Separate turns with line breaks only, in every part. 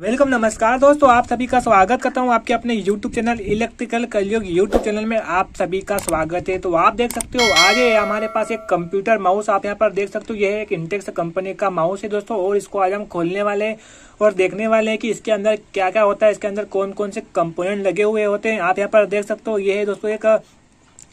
welcome नमस्कार दोस्तों आप सभी का स्वागत करता हूं आपके अपने YouTube channel electrical Kalyug YouTube channel में आप सभी का स्वागत है तो आप देख सकते हो आज है हमारे पास एक कंप्यूटर माउस आप यहां पर देख सकते हो यह एक इंटेक्स कंपनी का माउस है दोस्तों और इसको आज हम खोलने वाले और देखने वाले हैं कि इसके अंदर क्या क्या होता है इसके अंदर कौन कौन से कंपोनेंट लगे हुए होते हैं आप यहाँ पर देख सकते हो यह है दोस्तों एक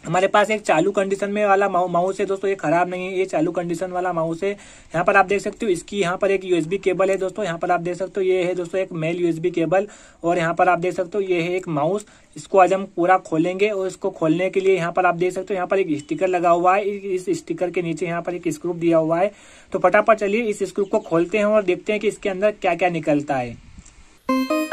हमारे पास एक चालू कंडीशन में वाला माउस है दोस्तों ये खराब नहीं है ये चालू कंडीशन वाला माउस है यहाँ पर आप देख सकते हो इसकी यहाँ पर एक यूएसबी केबल है दोस्तों यहाँ पर आप देख सकते हो ये है दोस्तों एक मेल यूएसबी केबल और यहाँ पर आप देख सकते हो ये है एक माउस इसको आज हम पूरा खोलेंगे और इसको खोलने के लिए यहाँ पर आप देख सकते हो यहाँ पर एक स्टिकर लगा हुआ है इस स्टिकर के नीचे यहाँ पर एक स्क्रूप दिया हुआ है तो फटाफट चलिए इस स्क्रूप को खोलते हैं और देखते हैं कि इसके अंदर क्या क्या निकलता है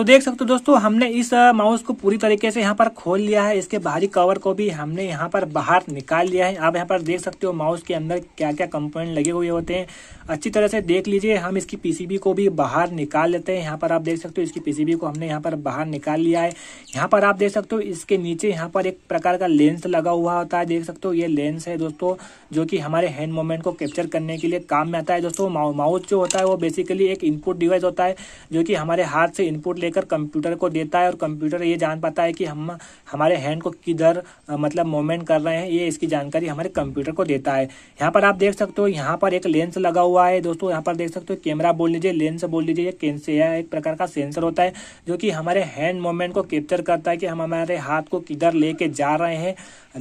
तो देख सकते हो दोस्तों हमने इस माउस को पूरी तरीके से यहाँ पर खोल लिया है इसके बाहरी कवर को भी हमने यहाँ पर बाहर निकाल लिया है आप यहाँ पर देख सकते हो माउस के अंदर क्या क्या कंपोनेंट लगे हुए होते हैं अच्छी तरह से देख लीजिए हम इसकी पीसीबी को भी बाहर निकाल लेते हैं यहाँ पर आप देख सकते हो इसकी पीसीबी को हमने यहाँ पर बाहर निकाल लिया है यहाँ पर आप देख सकते हो इसके नीचे यहाँ पर एक प्रकार का लेंस लगा हुआ होता है देख सकते हो ये लेंस है दोस्तों जो कि हमारे हैंड मोवमेंट को कैप्चर करने के लिए काम में आता है दोस्तों माउस जो होता है वो बेसिकली एक इनपुट डिवाइस होता है जो कि हमारे हाथ से इनपुट ले लेकर कंप्यूटर को देता है और कंप्यूटर ये जान पाता है कि हम हमारे हैंड को किधर मतलब मूवमेंट कर रहे हैं ये इसकी जानकारी हमारे कंप्यूटर को देता है यहाँ पर आप देख सकते हो यहाँ पर एक लेंस लगा हुआ है दोस्तों यहाँ पर देख सकते हो कैमरा बोल लीजिए लेंस बोल लीजिए ये कैंस एक प्रकार का सेंसर होता है जो कि हमारे हैंड मूवमेंट को कैप्चर करता है कि हम हमारे हाथ को किधर लेके जा रहे हैं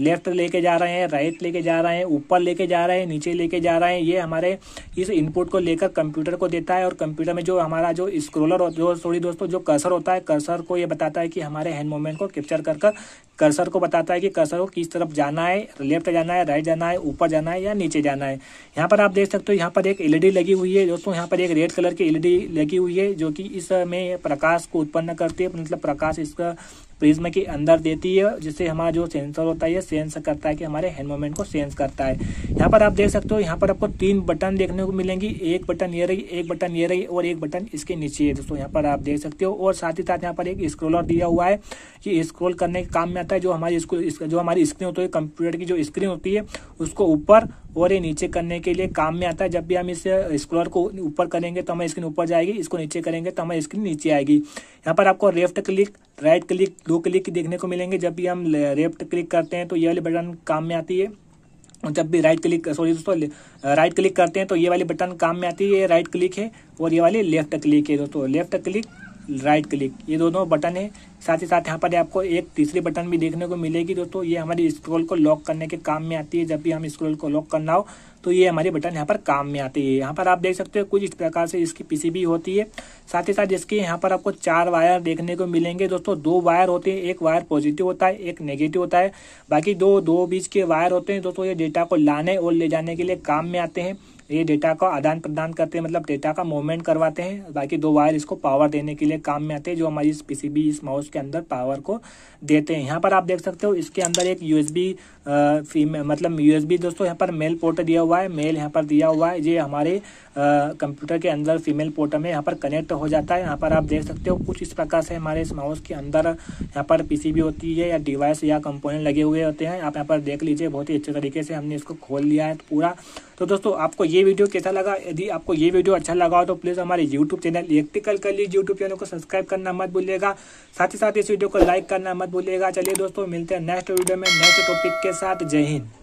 लेफ्ट लेके जा रहे हैं राइट लेके जा रहे हैं ऊपर लेके जा रहे हैं नीचे लेके जा रहे हैं ये हमारे इस इनपुट को लेकर कंप्यूटर को देता है और कंप्यूटर में जो हमारा जो स्क्रोलर जो सॉरी दोस्तों जो कर कर्सर होता है कर्सर को ये बताता है कि हमारे हैंड मूवमेंट को कैप्चर कर कर कर्सर को बताता है कि कर्सर को किस तरफ जाना है लेफ्ट जाना है राइट जाना है ऊपर जाना है या नीचे जाना है यहाँ पर आप देख सकते हो यहाँ पर एक एलईडी लगी हुई है दोस्तों यहाँ पर एक रेड कलर की एलईडी लगी हुई है जो कि इसमें प्रकाश को उत्पन्न करती है मतलब प्रकाश इसका प्रिज्म के अंदर देती है जिससे हमारा जो सेंसर होता है सेंस करता है कि हमारे हैंड मोमेंट को सेंस करता है यहाँ पर आप देख सकते हो यहाँ पर आपको तीन बटन देखने को मिलेंगी एक बटन ये रही एक बटन ये रही और एक बटन इसके नीचे है दोस्तों यहाँ पर आप देख सकते हो और साथ ही साथ यहाँ पर एक स्क्रोलर दिया हुआ है कि स्क्रोल करने के काम में आता है जो हमारी जो हमारी स्क्रीन होती है कंप्यूटर की जो स्क्रीन होती है उसको ऊपर और ये नीचे करने के लिए काम में आता है जब भी हम इस स्क्रोलर को ऊपर करेंगे तो हमारी स्क्रीन ऊपर जाएगी इसको नीचे करेंगे तो हमारी स्क्रीन नीचे आएगी यहाँ पर आपको लेफ्ट क्लिक राइट क्लिक दो क्लिक देखने को मिलेंगे जब भी हम लेफ्ट क्लिक करते हैं तो ये वाली बटन काम में आती है और जब भी राइट क्लिक सॉरी दोस्तों राइट क्लिक uh, करते हैं तो ये वाली बटन काम में आती है ये राइट क्लिक है और ये वाली लेफ्ट क्लिक है दोस्तों लेफ्ट क्लिक राइट क्लिक ये दोनों बटन है साथ ही साथ यहाँ पर आपको एक तीसरी बटन भी देखने को मिलेगी दोस्तों ये हमारी स्क्रॉल को लॉक करने के काम में आती है जब भी हम स्क्रॉल को लॉक करना हो तो ये हमारे बटन यहाँ पर काम में आती है यहाँ पर आप देख सकते हो कुछ इस प्रकार से इसकी पीसीबी होती है साथ ही साथ इसके यहाँ पर आपको चार वायर देखने को मिलेंगे दोस्तों दो वायर होते हैं एक वायर पॉजिटिव होता है एक नेगेटिव होता है बाकी दो दो बीच के वायर होते हैं दोस्तों ये डेटा को लाने और ले जाने के लिए काम में आते हैं ये डेटा का आदान प्रदान करते हैं मतलब डेटा का मूवमेंट करवाते हैं बाकी दो वायर इसको पावर देने के लिए काम में आते हैं जो हमारी इस पीसीबी इस माउस के अंदर पावर को देते हैं यहाँ पर आप देख सकते हो इसके अंदर एक यूएसबी फीमेल मतलब यूएसबी दोस्तों यहाँ पर मेल पोर्ट दिया हुआ है मेल यहाँ पर दिया हुआ है ये हमारे कंप्यूटर के अंदर फीमेल पोर्ट में यहाँ पर कनेक्ट हो जाता है यहाँ पर आप देख सकते हो कुछ इस प्रकार से हमारे इस माउस के अंदर यहाँ पर पीसीबी होती है या डिवाइस या कंपोनेंट लगे हुए होते हैं आप यहाँ पर देख लीजिए बहुत ही अच्छे तरीके से हमने इसको खोल लिया है पूरा तो दोस्तों आपको ये ये वीडियो कैसा लगा यदि आपको ये वीडियो अच्छा लगा हो तो प्लीज़ हमारे यूट्यूब चैनल इलेक्ट्रिकल कर लीजिए यूट्यूब चैनल को सब्सक्राइब करना मत भूलिएगा साथ ही साथ इस वीडियो को लाइक करना मत भूलिएगा चलिए दोस्तों मिलते हैं नेक्स्ट वीडियो में नेक्स्ट टॉपिक के साथ जय हिंद